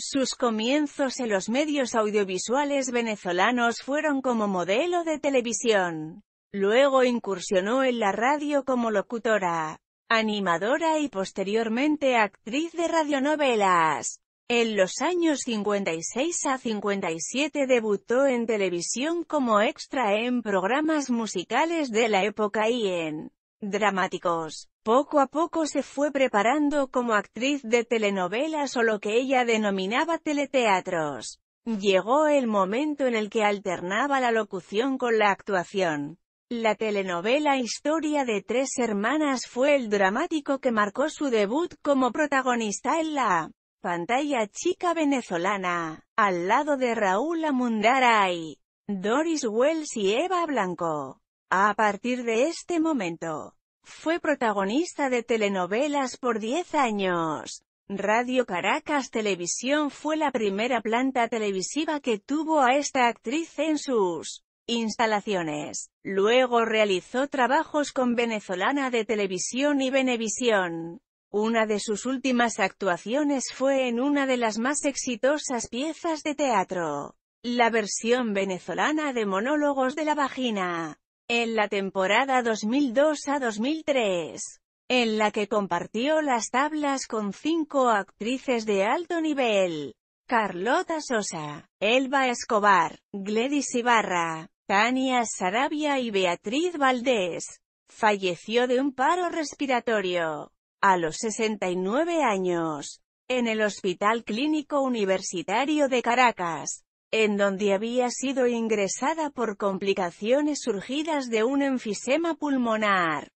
Sus comienzos en los medios audiovisuales venezolanos fueron como modelo de televisión. Luego incursionó en la radio como locutora, animadora y posteriormente actriz de radionovelas. En los años 56 a 57 debutó en televisión como extra en programas musicales de la época y en dramáticos. Poco a poco se fue preparando como actriz de telenovelas o lo que ella denominaba teleteatros. Llegó el momento en el que alternaba la locución con la actuación. La telenovela Historia de Tres Hermanas fue el dramático que marcó su debut como protagonista en la pantalla chica venezolana, al lado de Raúl y Doris Wells y Eva Blanco. A partir de este momento, fue protagonista de telenovelas por 10 años. Radio Caracas Televisión fue la primera planta televisiva que tuvo a esta actriz en sus instalaciones. Luego realizó trabajos con Venezolana de Televisión y Venevisión. Una de sus últimas actuaciones fue en una de las más exitosas piezas de teatro, la versión venezolana de Monólogos de la Vagina en la temporada 2002 a 2003, en la que compartió las tablas con cinco actrices de alto nivel. Carlota Sosa, Elba Escobar, Gladys Ibarra, Tania Sarabia y Beatriz Valdés. Falleció de un paro respiratorio. A los 69 años. En el Hospital Clínico Universitario de Caracas en donde había sido ingresada por complicaciones surgidas de un enfisema pulmonar.